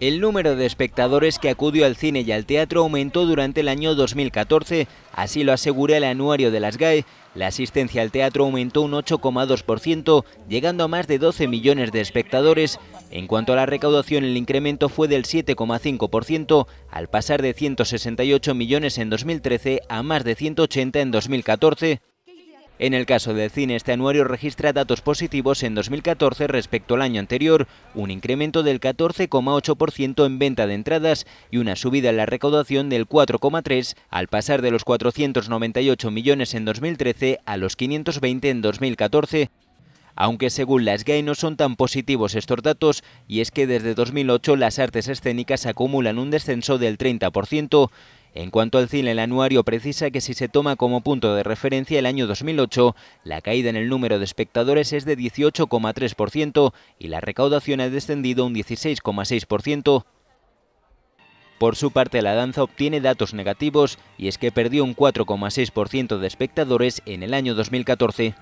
El número de espectadores que acudió al cine y al teatro aumentó durante el año 2014, así lo asegura el anuario de las GAE. La asistencia al teatro aumentó un 8,2%, llegando a más de 12 millones de espectadores. En cuanto a la recaudación, el incremento fue del 7,5%, al pasar de 168 millones en 2013 a más de 180 en 2014. En el caso del cine, este anuario registra datos positivos en 2014 respecto al año anterior, un incremento del 14,8% en venta de entradas y una subida en la recaudación del 4,3% al pasar de los 498 millones en 2013 a los 520 en 2014. Aunque según las GAE no son tan positivos estos datos, y es que desde 2008 las artes escénicas acumulan un descenso del 30%, en cuanto al cine, el anuario precisa que si se toma como punto de referencia el año 2008, la caída en el número de espectadores es de 18,3% y la recaudación ha descendido un 16,6%. Por su parte, la danza obtiene datos negativos y es que perdió un 4,6% de espectadores en el año 2014.